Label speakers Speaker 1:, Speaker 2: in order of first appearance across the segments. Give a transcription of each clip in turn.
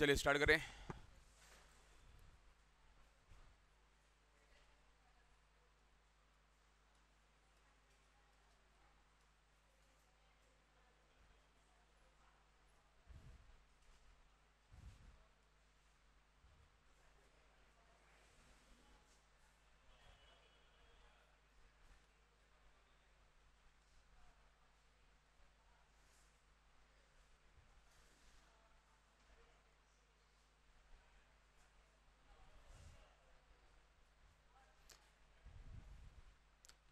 Speaker 1: चलिए स्टार्ट करें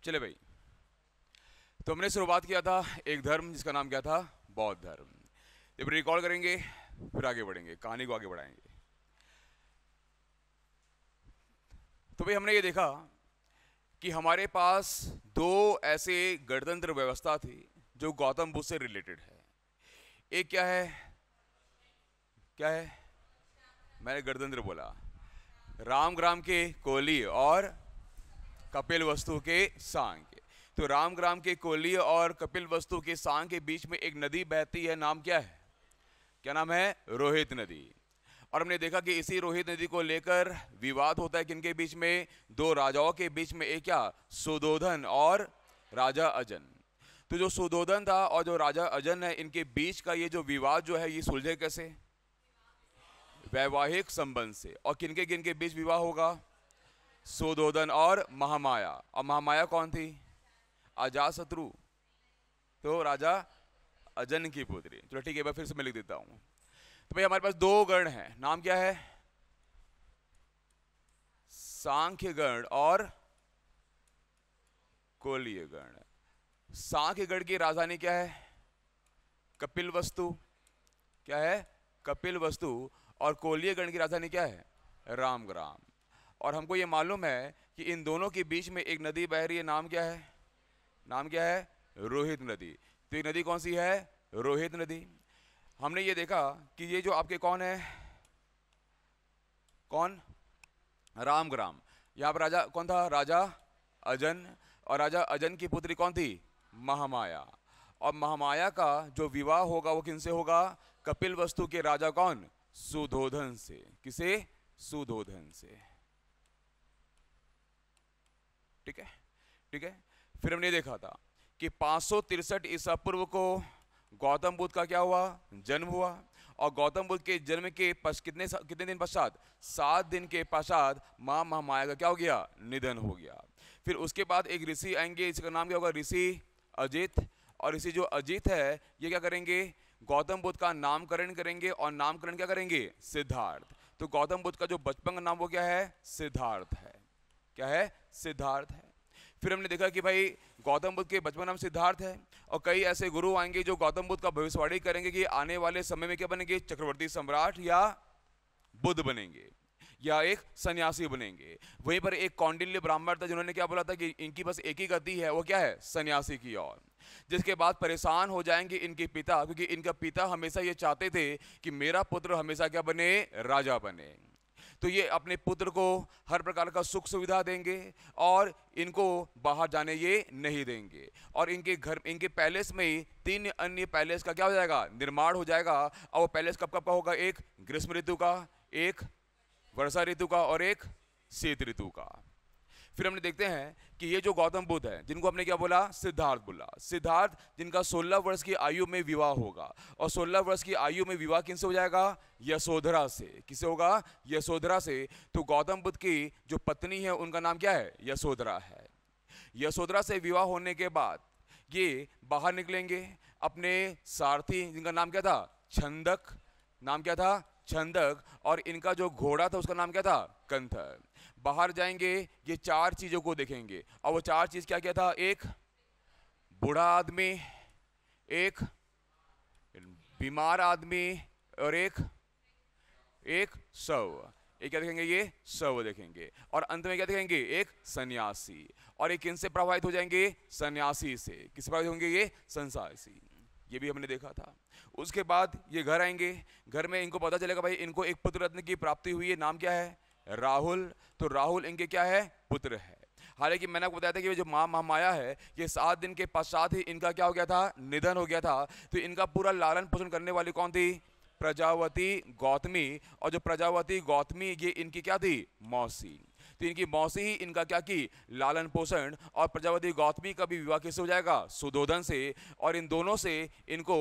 Speaker 1: चले भाई तो हमने शुरुआत किया था एक धर्म जिसका नाम क्या था बौद्ध धर्म जब रिकॉर्ड करेंगे फिर आगे बढ़ेंगे कहानी को आगे बढ़ाएंगे तो भाई हमने ये देखा कि हमारे पास दो ऐसे गणतंत्र व्यवस्था थी जो गौतम बुद्ध से रिलेटेड है एक क्या है क्या है मैंने गणतंत्र बोला राम ग्राम के कोहली और कपिल वस्तु के सांग के तो रामग्राम के कोली और कपिल वस्तु के सांग के बीच में एक नदी बहती है नाम क्या है क्या नाम है रोहित नदी और हमने देखा कि इसी रोहित नदी को लेकर विवाद होता है किनके बीच में दो राजाओं के बीच में एक क्या सुदोधन और राजा अजन तो जो सुदोधन था और जो राजा अजन है इनके बीच का ये जो विवाद जो है ये सुलझे कैसे वैवाहिक संबंध से और किनके किनके बीच विवाह होगा सुदोधन और महामाया और महामाया कौन थी अजा शत्रु तो राजा अजन की पुत्री चलो ठीक है मैं फिर से मैं लिख देता हूँ तो भाई हमारे पास दो गण हैं नाम क्या है सांख्य गण और कोलीय गण सांख्य गण की राजधानी क्या है कपिल वस्तु क्या है कपिल वस्तु और कोलीय गण की राजधानी क्या है रामग्राम और हमको ये मालूम है कि इन दोनों के बीच में एक नदी बह रही है नाम क्या है नाम क्या है रोहित नदी तो ये नदी कौन सी है रोहित नदी हमने ये देखा कि ये जो आपके कौन है कौन राम ग्राम यहाँ पर राजा कौन था राजा अजन और राजा अजन की पुत्री कौन थी महामाया और महामाया का जो विवाह होगा वो किनसे होगा कपिल वस्तु के राजा कौन सुधोधन से किसे सुधोधन से ठीक है ठीक है फिर हमने देखा था कि पाँच सौ तिरसठ ईसा पूर्व को गौतम बुद्ध का क्या हुआ जन्म हुआ और गौतम बुद्ध के जन्म के पश्च कितने कितने दिन पश्चात सात दिन के पश्चात माँ महामाया का क्या हो गया निधन हो गया फिर उसके बाद एक ऋषि आएंगे इसका नाम क्या होगा ऋषि अजीत और ऋषि जो अजीत है ये क्या करेंगे गौतम बुद्ध का नामकरण करेंगे और नामकरण क्या करेंगे सिद्धार्थ तो गौतम बुद्ध का जो बचपन का नाम वो क्या है सिद्धार्थ है क्या है सिद्धार्थ है फिर हमने देखा कि भाई गौतम बुद्ध के बचपन नाम सिद्धार्थ है और कई ऐसे गुरु आएंगे जो गौतम बुद्ध का भविष्यवाणी करेंगे कि आने वाले समय में क्या बनेंगे चक्रवर्ती सम्राट या बुद्ध बनेंगे या एक सन्यासी बनेंगे वहीं पर एक कौंडिल्य ब्राह्मण था जिन्होंने क्या बोला था कि इनकी बस एक ही गति है वो क्या है सन्यासी की ओर जिसके बाद परेशान हो जाएंगे इनके पिता क्योंकि इनका पिता हमेशा ये चाहते थे कि मेरा पुत्र हमेशा क्या बने राजा बने तो ये अपने पुत्र को हर प्रकार का सुख सुविधा देंगे और इनको बाहर जाने ये नहीं देंगे और इनके घर इनके पैलेस में ही तीन अन्य पैलेस का क्या हो जाएगा निर्माण हो जाएगा और वो पैलेस कब कब का होगा एक ग्रीष्म ऋतु का एक वर्षा ऋतु का और एक शीत ऋतु का फिर हमने देखते हैं कि ये जो गौतम बुद्ध हैं जिनको हमने क्या बोला सिद्धार्थ बोला सिद्धार्थ जिनका 16 वर्ष की आयु में विवाह होगा और 16 वर्ष की आयु में विवाह किनसे हो जाएगा यशोधरा से किसे होगा यशोधरा से तो गौतम बुद्ध की जो पत्नी है उनका नाम क्या है यशोधरा है यशोधरा से विवाह होने के बाद ये बाहर निकलेंगे अपने सारथी जिनका नाम क्या था छंदक नाम क्या था छंदक और इनका जो घोड़ा था उसका नाम क्या था कंथक बाहर जाएंगे ये चार चीज़ों को देखेंगे और वो चार चीज़ क्या क्या था एक बूढ़ा आदमी एक बीमार आदमी और एक एक सव एक क्या देखेंगे ये सव देखेंगे और अंत में क्या देखेंगे एक सन्यासी और एक किनसे प्रभावित हो जाएंगे सन्यासी से किससे प्रभावित होंगे ये संसासी ये भी हमने देखा था उसके बाद ये घर आएंगे घर में इनको पता चलेगा भाई इनको एक पुत्र रत्न की प्राप्ति हुई है नाम क्या है राहुल तो राहुल इनके क्या है पुत्र है हालांकि मैंने आपको बताया था कि जो माँ महामाया है ये सात दिन के पश्चात ही इनका क्या हो गया था निधन हो गया था तो इनका पूरा लालन पोषण करने वाली कौन थी प्रजावती गौतमी और जो प्रजावती गौतमी ये इनकी क्या थी मौसी तो इनकी मौसी ही इनका क्या की लालन पोषण और प्रजापति गौतमी का भी विवाह किससे हो जाएगा सुदोधन से और इन दोनों से इनको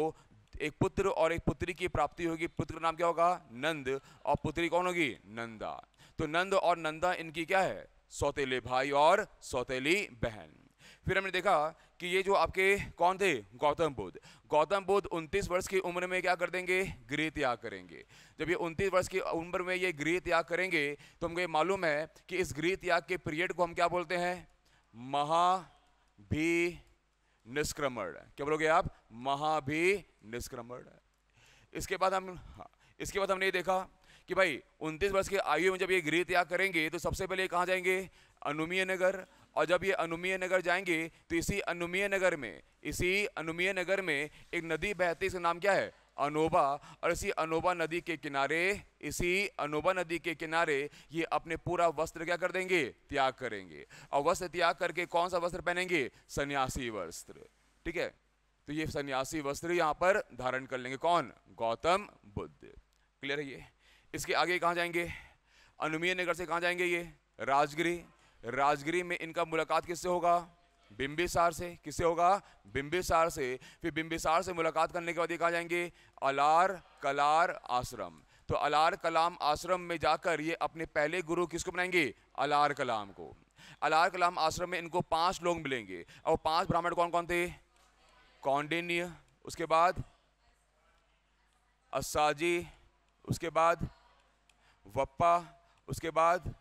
Speaker 1: एक पुत्र और एक पुत्री की प्राप्ति होगी पुत्र का नाम क्या होगा नंद और पुत्री कौन होगी नंदा तो नंद और नंदा इनकी क्या है सौतेले भाई और सौतेली बहन फिर हमने देखा कि ये जो आपके कौन थे गौतम बुद्ध गौतम बुद्ध 29 वर्ष की उम्र में क्या कर देंगे गृह त्याग करेंगे जब ये 29 वर्ष की उम्र में ये गृह त्याग करेंगे तो हमको ये मालूम है कि इस गृह त्याग के पीरियड को हम क्या बोलते हैं महा भी निष्क्रमण क्या बोलोगे आप महा भी निष्क्रमण इसके बाद हम हाँ, इसके बाद हमने ये देखा कि भाई उनतीस वर्ष की आयु में जब ये गृह त्याग करेंगे तो सबसे पहले कहाँ जाएंगे अनुमीय नगर और जब ये अनुमीय नगर जाएंगे तो इसी अनुमीय नगर में इसी अनुमीय नगर में एक नदी बहती इसका नाम क्या है अनोबा और इसी अनोबा नदी के किनारे इसी अनोबा नदी के किनारे ये अपने पूरा वस्त्र क्या कर देंगे त्याग करेंगे और वस्त्र त्याग करके कौन सा वस्त्र पहनेंगे सन्यासी वस्त्र ठीक है तो ये सन्यासी वस्त्र यहाँ पर धारण कर लेंगे कौन गौतम बुद्ध क्लियर है ये इसके आगे कहाँ जाएंगे अनुमीय नगर से कहाँ जाएंगे ये राजगिरी राजगिरी में इनका मुलाकात किससे होगा बिम्बिसार से किससे होगा बिम्बिसार से फिर बिम्बिसार से मुलाकात करने के बाद ये कहाँ जाएंगे अलार कलार आश्रम तो अलार कलाम आश्रम में जाकर ये अपने पहले गुरु किसको बनाएंगे अलार कलाम को अलार कलाम आश्रम में इनको पांच लोग मिलेंगे और पांच ब्राह्मण कौन कौन थे कौंडिन्य उसके बाद असाजी उसके बाद वप्पा उसके बाद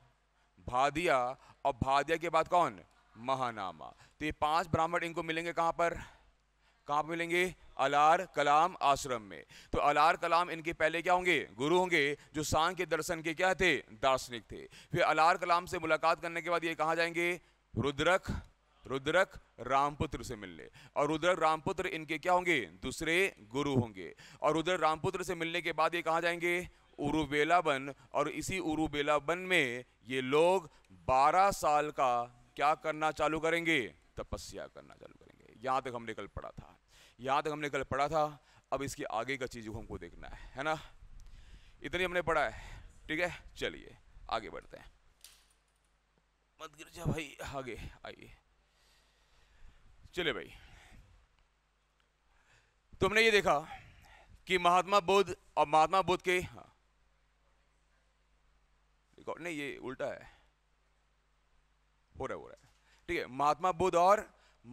Speaker 1: भादिया और भादिया के बाद कौन महानामा तो ये पांच ब्राह्मण इनको मिलेंगे कहाँ पर कहाँ पर मिलेंगे अलार कलाम आश्रम में तो अलार कलाम इनके पहले क्या होंगे गुरु होंगे जो सांग के दर्शन के क्या थे दार्शनिक थे फिर अलार कलाम से मुलाकात करने के बाद ये कहाँ जाएंगे रुद्रक रुद्रक रामपुत्र से मिलने और रुद्रक रामपुत्र इनके क्या होंगे दूसरे गुरु होंगे और रुद्र रामपुत्र से मिलने के बाद ये कहाँ जाएंगे बन और इसी बन में ये लोग 12 साल का क्या करना चालू करेंगे तपस्या करना चालू करेंगे यहाँ तक हमने कल पढ़ा था यहाँ तक हमने कल पढ़ा था अब इसकी आगे का चीज़ हमको देखना है है ना इतनी हमने पढ़ा है ठीक है चलिए आगे बढ़ते हैं मत गिर जा भाई आगे आइए चले भाई तुमने ये देखा कि महात्मा बुद्ध और महात्मा बुद्ध के हाँ, रिकॉर्ड नहीं ये उल्टा है हो रहा है हो रहा है ठीक है महात्मा बुद्ध और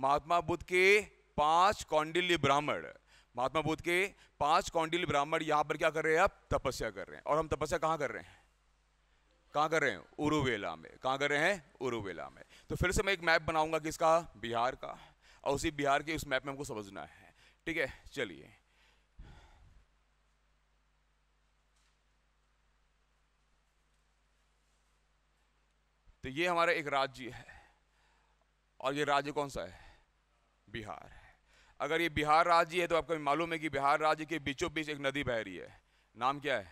Speaker 1: महात्मा बुद्ध के पांच कौंडिल्य ब्राह्मण महात्मा बुद्ध के पांच कौंडिल्य ब्राह्मण यहां पर क्या कर रहे हैं आप तपस्या कर रहे हैं और हम तपस्या कहां कर रहे हैं कहां कर रहे हैं उरुवेला में कहां कर रहे हैं उरुवेला में तो फिर से मैं एक मैप बनाऊंगा किसका बिहार का और उसी बिहार के उस मैप में हमको समझना है ठीक है चलिए तो ये हमारा एक राज्य है और ये राज्य कौन सा है बिहार है अगर ये बिहार राज्य है तो आपको मालूम है कि बिहार राज्य के बीचों बीच एक नदी बह रही है नाम क्या है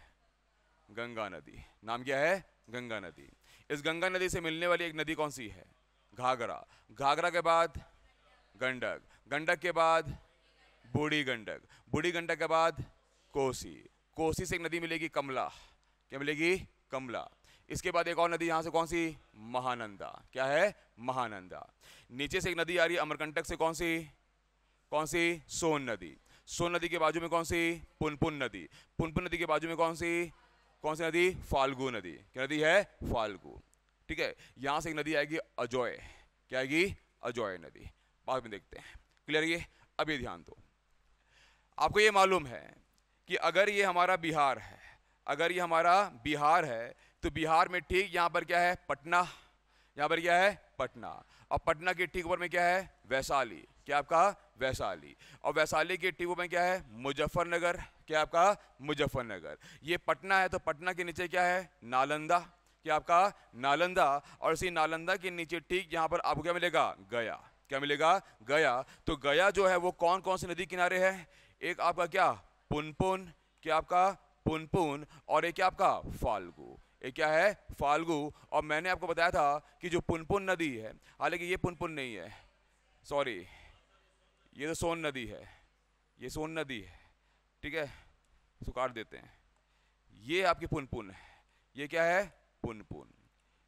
Speaker 1: गंगा नदी नाम क्या है गंगा नदी इस गंगा नदी से मिलने वाली एक नदी कौन सी है घाघरा घाघरा के बाद गंडक गंडक के बाद बूढ़ी गंडक बूढ़ी गंडक के बाद कोसी कोसी से एक नदी मिलेगी कमला क्या मिलेगी कमला इसके बाद एक और नदी यहां से कौन सी महानंदा क्या है महानंदा नीचे से एक नदी आ रही है अमरकंटक से कौन सी कौन सी सोन नदी सोन नदी के बाजू में कौन सी पुनपुन नदी पुनपुन नदी के बाजू में कौन सी कौन सी नदी फाल्गु नदी क्या नदी है फाल्गु ठीक है यहां से एक नदी आएगी अजोय क्या आएगी अजोय नदी बाद में देखते हैं क्लियर ये अभी ध्यान दो आपको ये मालूम है कि अगर ये हमारा बिहार है अगर ये हमारा बिहार है तो बिहार में ठीक यहां पर क्या है पटना यहाँ पर क्या है पटना और पटना के ठीक ऊपर में क्या है वैशाली क्या आपका वैशाली और वैशाली के ठीक ऊपर में क्या है मुजफ्फरनगर क्या आपका मुजफ्फरनगर ये पटना है तो पटना के नीचे क्या है नालंदा क्या आपका नालंदा और इसी नालंदा के नीचे ठीक यहाँ पर आपको क्या मिलेगा गया क्या मिलेगा गया तो गया जो है वो कौन कौन से नदी किनारे है एक आपका क्या पुनपुन क्या आपका पुनपुन और एक क्या आपका फाल्गु ये क्या है फाल्गु और मैंने आपको बताया था कि जो पुनपुन नदी है हालांकि ये पुनपुन नहीं है सॉरी ये तो सोन नदी है ये सोन नदी है ठीक है सुखाड़ देते हैं ये आपकी पुनपुन है ये क्या है पुनपुन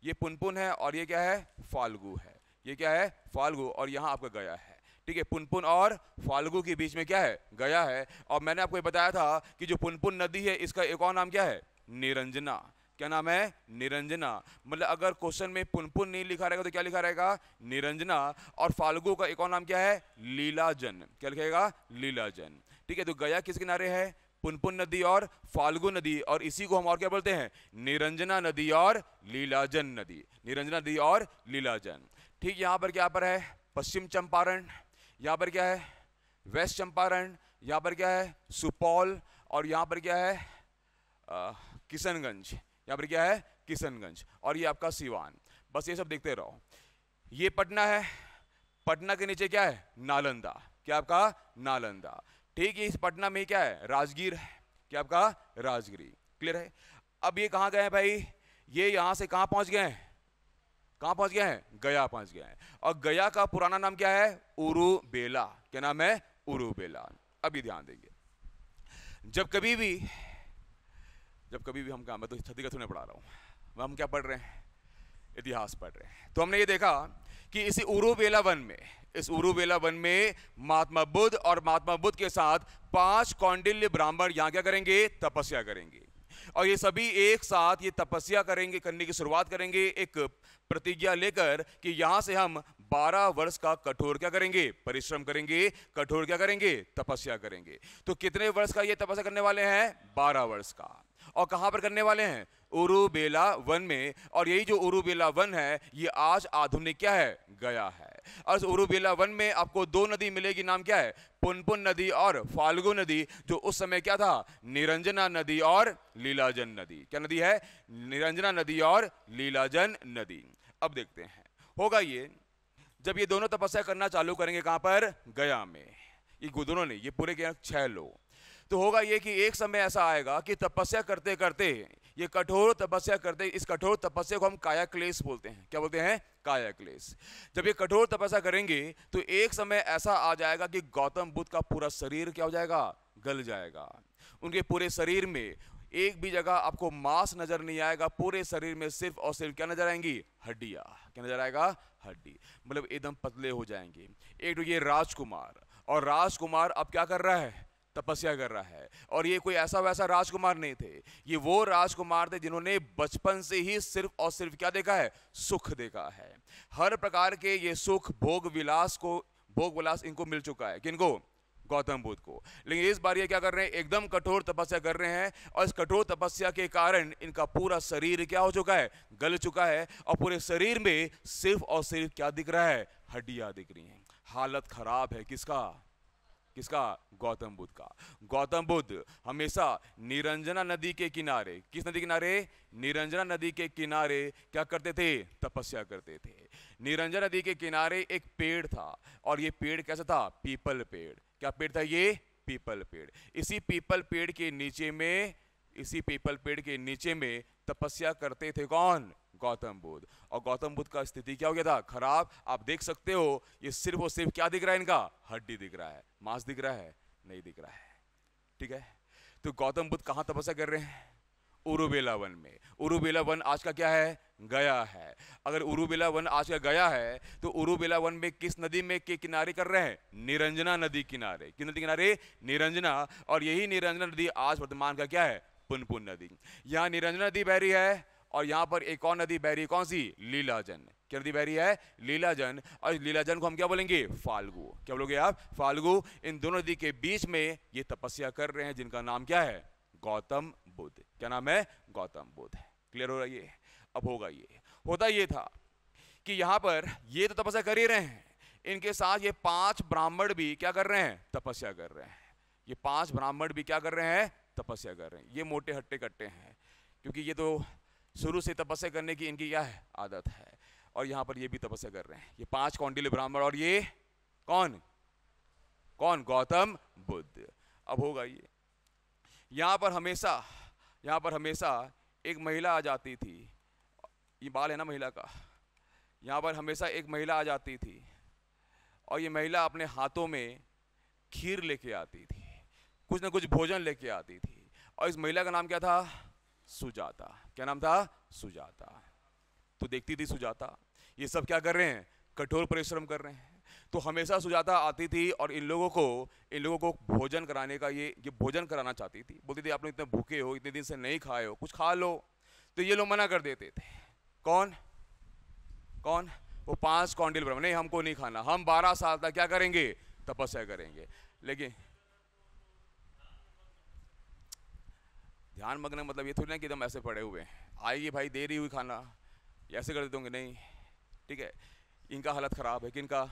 Speaker 1: ये पुनपुन है और ये क्या है फाल्गु है ये क्या है फाल्गु और यहाँ आपका गया है ठीक है पुनपुन और फाल्गु के बीच में क्या है गया है और मैंने आपको ये बताया था कि जो पुनपुन नदी है इसका एक और नाम क्या है निरंजना क्या नाम है निरंजना मतलब अगर क्वेश्चन में पुनपुन नहीं लिखा रहेगा तो क्या लिखा रहेगा निरंजना और फाल्गु का एक और नाम क्या है लीलाजन क्या लिखेगा लीलाजन ठीक है तो गया किस किनारे है पुनपुन नदी और फाल्गु नदी और इसी को हम और क्या बोलते हैं निरंजना नदी और लीलाजन नदी निरंजना नदी और लीलाजन ठीक यहाँ पर क्या पर है पश्चिम चंपारण यहाँ पर क्या है वेस्ट चंपारण यहाँ पर क्या है सुपौल और यहाँ पर क्या है किशनगंज यहाँ पर क्या है किशनगंज और ये आपका सिवान बस ये सब देखते रहो ये पटना है पटना के नीचे क्या है नालंदा क्या आपका नालंदा ठीक है इस पटना में क्या है राजगीर है क्या आपका राजगिरी क्लियर है अब ये कहाँ गए हैं भाई ये यहाँ से कहाँ पहुँच गए हैं कहाँ पहुँच गए हैं गया पहुँच गए हैं और गया का पुराना नाम क्या है उरुबेला क्या नाम है उरुबेला अभी ध्यान देंगे जब कभी भी जब कभी भी हम काम मैं तो छत्तीसगढ़ में पढ़ा रहा हूँ हम क्या पढ़ रहे हैं इतिहास पढ़ रहे हैं तो हमने ये देखा कि इसी उरुवेला वन में इस उरुवेला वन में महात्मा बुद्ध और महात्मा बुद्ध के साथ पांच कौंडिल्य ब्राह्मण यहाँ क्या करेंगे तपस्या करेंगे और ये सभी एक साथ ये तपस्या करेंगे करने की शुरुआत करेंगे एक प्रतिज्ञा लेकर कि यहाँ से हम 12 वर्ष का कठोर क्या करेंगे परिश्रम करेंगे कठोर क्या करेंगे तपस्या करेंगे तो कितने वर्ष का ये तपस्या करने वाले हैं 12 वर्ष का और कहाँ पर करने वाले हैं उरुबेला वन में और यही जो उरुबेला वन है ये आज आधुनिक क्या है गया है और इस उरुबेला वन में आपको दो नदी मिलेगी नाम क्या है पुनपुन नदी और फाल्गु नदी जो उस समय क्या था निरंजना नदी और लीलाजन नदी क्या नदी है निरंजना नदी और लीलाजन नदी अब देखते हैं होगा ये जब ये दोनों तपस्या करना चालू करेंगे कहाँ पर गया में ये गुदरों ने ये पूरे क्या छह लोग तो होगा ये कि एक समय ऐसा आएगा कि तपस्या करते करते ये कठोर तपस्या करते इस कठोर तपस्या को हम काया क्लेश बोलते हैं क्या बोलते हैं काया क्लेश जब ये कठोर तपस्या करेंगे तो एक समय ऐसा आ जाएगा कि गौतम बुद्ध का पूरा शरीर क्या हो जाएगा गल जाएगा उनके पूरे शरीर में एक भी जगह आपको मांस नजर नहीं आएगा पूरे शरीर में सिर्फ और सिर्फ क्या नजर आएंगी हड्डिया क्या नजर आएगा हड्डी मतलब एकदम पतले हो जाएंगे एक तो ये राजकुमार और राजकुमार अब क्या कर रहा है तपस्या कर रहा है और ये कोई ऐसा वैसा राजकुमार नहीं थे ये वो राजकुमार थे जिन्होंने बचपन से ही सिर्फ और सिर्फ क्या देखा है सुख देखा है हर प्रकार के ये सुख भोग विलास को भोग विलास इनको मिल चुका है किनको गौतम बुद्ध को लेकिन इस बार ये क्या कर रहे हैं एकदम कठोर तपस्या कर रहे हैं और इस कठोर तपस्या के कारण इनका पूरा शरीर क्या हो चुका है गल चुका है और पूरे शरीर में सिर्फ और सिर्फ क्या दिख रहा है हड्डियां दिख रही हैं हालत खराब है किसका किसका गौतम बुद्ध का गौतम बुद्ध हमेशा निरंजना नदी के किनारे किस नदी किनारे निरंजना नदी के किनारे क्या करते थे तपस्या करते थे निरंजना नदी के किनारे एक पेड़ था और ये पेड़ कैसा था पीपल पेड़ क्या पेड़ था ये पीपल पेड़ इसी पीपल पेड़ के नीचे में इसी पीपल पेड़ के नीचे में तपस्या करते थे कौन गौतम बुद्ध और गौतम बुद्ध का स्थिति क्या हो गया था खराब आप देख सकते हो ये सिर्फ और सिर्फ क्या दिख रहा है इनका हड्डी दिख रहा है मांस दिख रहा है नहीं दिख रहा है ठीक है तो गौतम बुद्ध कहाँ तपस्या कर रहे हैं उरुबेला वन में उरुबेला वन आज का क्या है गया है अगर उरुबेला वन आज का गया है तो उरुबेला वन में किस नदी में के किनारे कर रहे हैं निरंजना नदी किनारे किस नदी किनारे निरंजना और यही निरंजना नदी आज वर्तमान का क्या है पुनपुन नदी यहाँ निरंजना नदी बह रही है और यहां पर एक और नदी बहरी कौन सी लीलाजन क्या नदी बहरी है लीलाजन और लीलाजन को हम क्या बोलेंगे फाल्गु क्या बोलोगे आप फाल्गु इन दोनों नदी के बीच में ये तपस्या कर रहे हैं जिनका नाम क्या है गौतम बुद्ध क्या नाम है गौतम बुद्ध क्लियर हो रहा है ये अब होगा ये होता ये था कि यहाँ पर ये तो तपस्या कर ही रहे हैं इनके साथ ये पांच ब्राह्मण भी क्या कर रहे हैं तपस्या कर रहे हैं ये पांच ब्राह्मण भी क्या कर रहे हैं तपस्या कर रहे हैं ये मोटे हट्टे कट्टे हैं क्योंकि ये तो शुरू से तपस्या करने की इनकी क्या है आदत है और यहाँ पर ये भी तपस्या कर रहे हैं ये पांच कौंडिल ब्राह्मण और ये कौन कौन गौतम बुद्ध अब होगा ये यहाँ पर हमेशा यहाँ पर हमेशा एक महिला आ जाती थी ये बाल है ना महिला का यहाँ पर हमेशा एक महिला आ जाती थी और ये महिला अपने हाथों में खीर लेके आती थी कुछ ना कुछ भोजन लेके आती थी और इस महिला का नाम क्या था सुजाता क्या नाम था सुजाता तो देखती थी सुजाता ये सब क्या कर रहे हैं कठोर परिश्रम कर रहे हैं तो हमेशा सुजाता आती थी और इन लोगों को इन लोगों को भोजन कराने का ये ये भोजन कराना चाहती थी बोलती थी आप लोग इतने भूखे हो इतने दिन से नहीं खाए हो कुछ खा लो तो ये लोग मना कर देते थे कौन कौन वो पांच कौंडिल ब्रह्म नहीं हमको नहीं खाना हम बारह साल तक क्या करेंगे तपस्या करेंगे लेकिन ध्यान मगना मतलब ये थोड़ी ना कि एकदम ऐसे पड़े हुए हैं आइए भाई दे रही हुई खाना ऐसे कर देते नहीं ठीक है इनका हालत ख़राब है किनका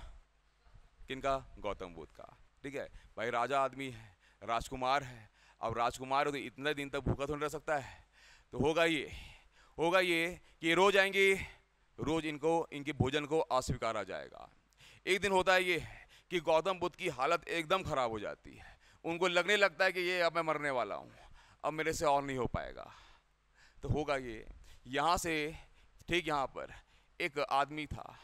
Speaker 1: किनका गौतम बुद्ध का ठीक है भाई राजा आदमी है राजकुमार है अब राजकुमार तो इतने दिन तक भूखा थोड़ा रह सकता है तो होगा ये होगा ये कि रोज आएंगे रोज़ इनको इनके भोजन को अस्वीकारा जाएगा एक दिन होता है ये कि गौतम बुद्ध की हालत एकदम ख़राब हो जाती है उनको लगने लगता है कि ये अब मैं मरने वाला हूँ अब मेरे से और नहीं हो पाएगा तो होगा ये यहाँ से ठीक यहाँ पर एक आदमी था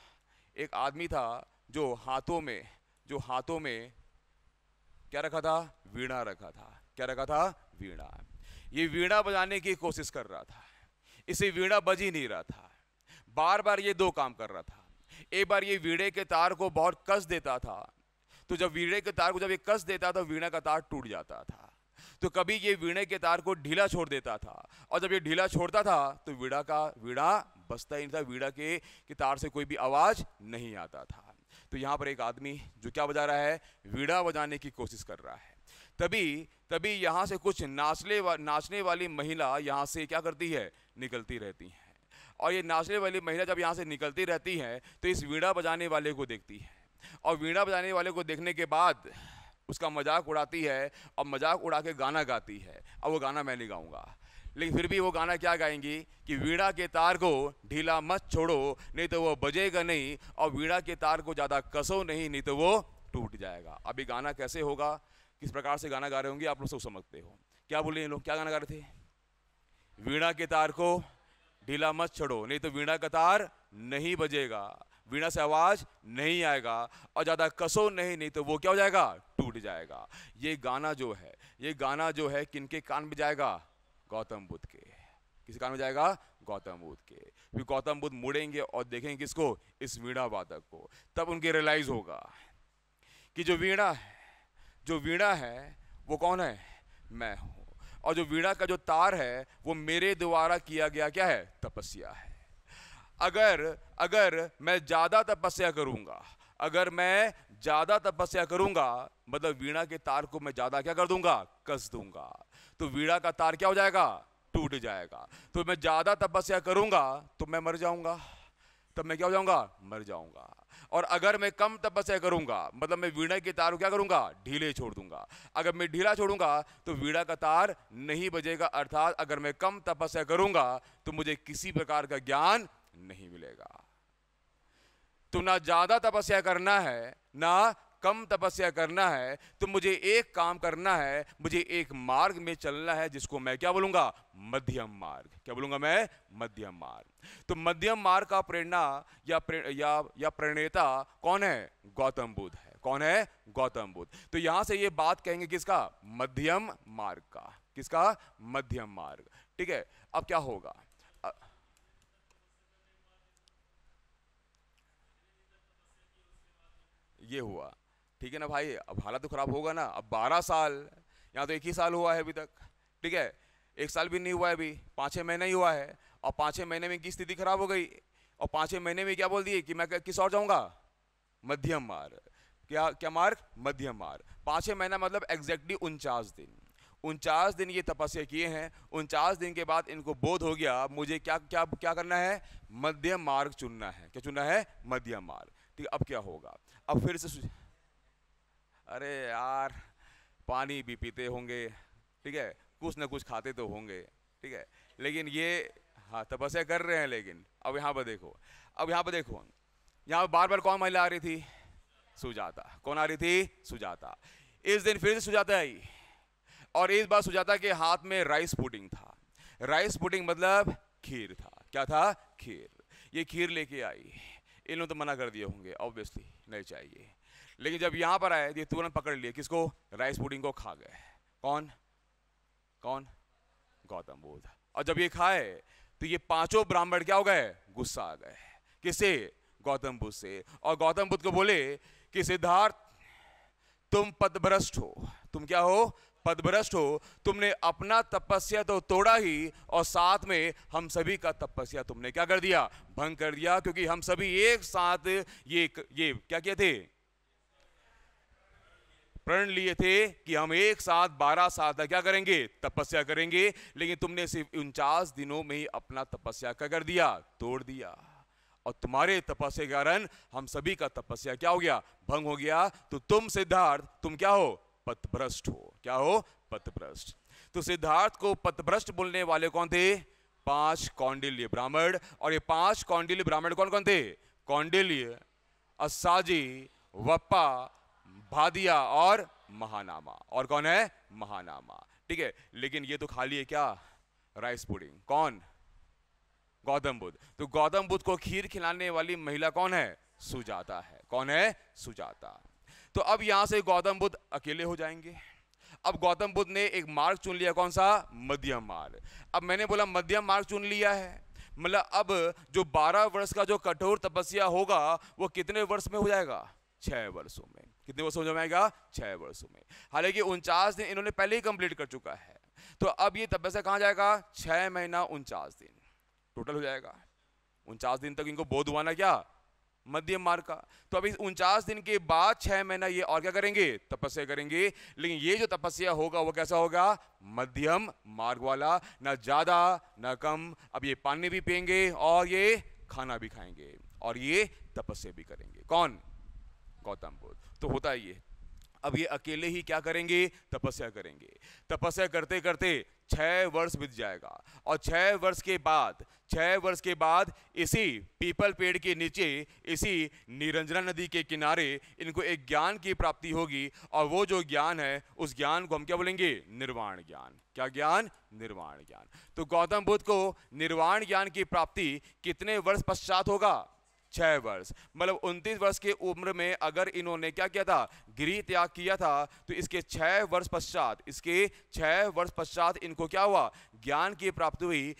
Speaker 1: एक आदमी था जो हाथों में जो हाथों में क्या रखा था वीणा रखा था क्या रखा था वीणा ये वीणा बजाने की कोशिश कर रहा था इसे वीणा बज ही नहीं रहा था बार बार ये दो काम कर रहा था एक बार ये वीड़े के तार को बहुत कस देता था तो जब वीड़े के तार को जब ये कस देता तो वीणा का तार टूट जाता था तो कभी ये वीणे के तार को ढीला छोड़ देता था और जब ये ढीला छोड़ता था तो वीड़ा का वीड़ा बसता ही नहीं था वीड़ा के, के तार से कोई भी आवाज़ नहीं आता था तो यहाँ पर एक आदमी जो क्या बजा रहा है वीड़ा बजाने की कोशिश कर रहा है तभी तभी यहाँ से कुछ नाचले वा, नाचने वाली महिला यहाँ से क्या करती है निकलती रहती हैं और ये नाचने वाली महिला जब यहाँ से निकलती रहती है तो इस वीणा बजाने वाले को देखती है और वीणा बजाने वाले को देखने के बाद उसका मजाक उड़ाती है और मजाक उड़ा के गाना गाती है अब वो गाना मैं नहीं गाऊंगा लेकिन फिर भी वो गाना क्या गाएंगी कि वीड़ा के तार को ढीला मत छोड़ो नहीं तो वो बजेगा नहीं और वीड़ा के तार को ज़्यादा कसो नहीं नहीं तो वो टूट जाएगा अभी गाना कैसे होगा किस प्रकार से गाना गा रहे होंगे आप लोग सब समझते हो क्या बोले ये लोग क्या गाना गा रहे थे वीणा के तार को ढीला मत छोड़ो नहीं तो वीणा का तार नहीं बजेगा वीणा से आवाज़ नहीं आएगा और ज़्यादा कसो नहीं नहीं तो वो क्या हो जाएगा उठ जाएगा ये गाना जो है ये गाना जो है किनके कान में जाएगा गौतम बुद्ध के किसी कान में जाएगा गौतम बुद्ध के फिर गौतम बुद्ध मुड़ेंगे और देखेंगे किसको इस वीणा वादक को तब उनके रियलाइज होगा कि जो वीणा है जो वीणा है वो कौन है मैं हूँ और जो वीणा का जो तार है वो मेरे द्वारा किया गया क्या है तपस्या है अगर अगर मैं ज़्यादा तपस्या करूँगा अगर मैं ज्यादा तपस्या करूंगा मतलब वीणा के तार को मैं ज्यादा क्या कर दूंगा कस दूंगा तो वीणा का तार क्या हो जाएगा टूट जाएगा तो मैं ज्यादा तपस्या करूंगा तो मैं मर जाऊंगा तब मैं क्या हो जाऊंगा मर जाऊंगा और अगर मैं कम तपस्या करूंगा मतलब मैं वीणा के तार को क्या करूंगा ढीले छोड़ दूंगा अगर मैं ढीला छोड़ूंगा तो वीणा का तार नहीं बजेगा अर्थात अगर मैं कम तपस्या करूंगा तो मुझे किसी प्रकार का ज्ञान नहीं मिलेगा तो ना ज़्यादा तपस्या करना है ना कम तपस्या करना है तो मुझे एक काम करना है मुझे एक मार्ग में चलना है जिसको मैं क्या बोलूंगा मध्यम मार्ग क्या बोलूंगा मैं मध्यम मार्ग तो मध्यम मार्ग का प्रेरणा या प्रे, या या प्रणेता कौन है गौतम बुद्ध है कौन है गौतम बुद्ध तो यहां से ये बात कहेंगे किसका मध्यम मार्ग का किसका मध्यम मार्ग ठीक है अब क्या होगा ये हुआ ठीक है ना भाई अब हालत तो ख़राब होगा ना अब बारह साल यहाँ तो एक ही साल हुआ है अभी तक ठीक है एक साल भी नहीं हुआ है अभी पाँच छः महीने ही हुआ है और पाँच छः महीने में की स्थिति खराब हो गई और पाँच छः महीने में क्या बोल दिए कि मैं किस और जाऊँगा मध्यम मार क्या क्या मार मध्यम मार पाँच छः महीना मतलब एग्जैक्टली उनचास दिन उनचास दिन ये तपस्या किए हैं उनचास दिन के बाद इनको बोध हो गया मुझे क्या क्या क्या करना है मध्यम मार्ग चुनना है क्या चुनना है मध्यम मार्ग ठीक अब क्या होगा अब फिर से अरे यार पानी भी पीते होंगे ठीक है कुछ ना कुछ खाते तो होंगे ठीक है लेकिन ये हाँ तपस्या कर रहे हैं लेकिन अब यहाँ पर देखो अब यहाँ पर देखो यहाँ पर बार बार कौन महिला आ रही थी सुजाता कौन आ रही थी सुजाता इस दिन फिर से सुजाता आई और इस बार सुजाता के हाथ में राइस पुडिंग था राइस पुडिंग मतलब खीर था क्या था खीर ये खीर लेके आई इन लोगों तो मना कर दिए होंगे ऑब्वियसली नहीं चाहिए लेकिन जब यहाँ पर आए ये तुरंत पकड़ लिए किसको राइस पुडिंग को खा गए कौन कौन गौतम बुद्ध और जब ये खाए तो ये पांचों ब्राह्मण क्या हो गए गुस्सा आ गए किसे गौतम बुद्ध से और गौतम बुद्ध को बोले कि सिद्धार्थ तुम पदभ्रष्ट हो तुम क्या हो पदभ्रष्ट हो तुमने अपना तपस्या तो तोड़ा ही और साथ में हम सभी का तपस्या तुमने क्या कर दिया भंग कर दिया क्योंकि हम सभी एक साथ ये ये क्या किए थे प्रण लिए थे कि हम एक साथ बारह साल तक क्या करेंगे तपस्या करेंगे लेकिन तुमने सिर्फ उनचास दिनों में ही अपना तपस्या क्या कर दिया तोड़ दिया और तुम्हारे तपस्या के कारण हम सभी का तपस्या क्या हो गया भंग हो गया तो तुम सिद्धार्थ तुम क्या हो पथभ्रष्ट हो क्या हो पथभ्रष्ट तो सिद्धार्थ को पथभ्रष्ट बोलने वाले कौन थे पांच कौंडिल्य ब्राह्मण और ये पांच कौंडिल्य ब्राह्मण कौन कौन थे कौंडिल्य असाजी वप्पा भादिया और महानामा और कौन है महानामा ठीक है लेकिन ये तो खाली है क्या राइस पुडिंग कौन गौतम बुद्ध तो गौतम बुद्ध को खीर खिलाने वाली महिला कौन है सुजाता है कौन है सुजाता तो अब यहां से गौतम बुद्ध अकेले हो जाएंगे अब गौतम बुद्ध ने एक मार्ग चुन लिया कौन सा मध्यम मार्ग अब मैंने बोला मध्यम मार्ग चुन लिया है मतलब अब जो 12 वर्ष का जो कठोर तपस्या होगा वो कितने वर्ष में हो जाएगा छह वर्षों में कितने वर्षों में जाएगा छह वर्षों में हालांकि उनचास दिन इन्होंने पहले ही कंप्लीट कर चुका है तो अब ये तपस्या कहाँ जाएगा छह महीना उनचास दिन टोटल हो जाएगा उनचास दिन तक इनको बोध ना क्या मध्यम मार्ग का तो अभी उनचास दिन के बाद छह महीना ये और क्या करेंगे तपस्या करेंगे लेकिन ये जो तपस्या होगा वो कैसा होगा मध्यम मार्ग वाला ना ज़्यादा ना कम अब ये पानी भी पियेंगे और ये खाना भी खाएंगे और ये तपस्या भी करेंगे कौन गौतम बुद्ध तो होता है ये अब ये अकेले ही क्या करेंगे तपस्या करेंगे तपस्या करते करते छः वर्ष बीत जाएगा और छः वर्ष के बाद छः वर्ष के बाद इसी पीपल पेड़ के नीचे इसी निरंजना नदी के किनारे इनको एक ज्ञान की प्राप्ति होगी और वो जो ज्ञान है उस ज्ञान को हम क्या बोलेंगे निर्वाण ज्ञान क्या ज्ञान निर्वाण ज्ञान तो गौतम बुद्ध को निर्वाण ज्ञान की प्राप्ति कितने वर्ष पश्चात होगा छः वर्ष मतलब उनतीस वर्ष की उम्र में अगर इन्होंने क्या किया था गृह त्याग किया था तो इसके छः वर्ष पश्चात इसके छः वर्ष पश्चात इनको क्या हुआ ज्ञान की प्राप्ति हुई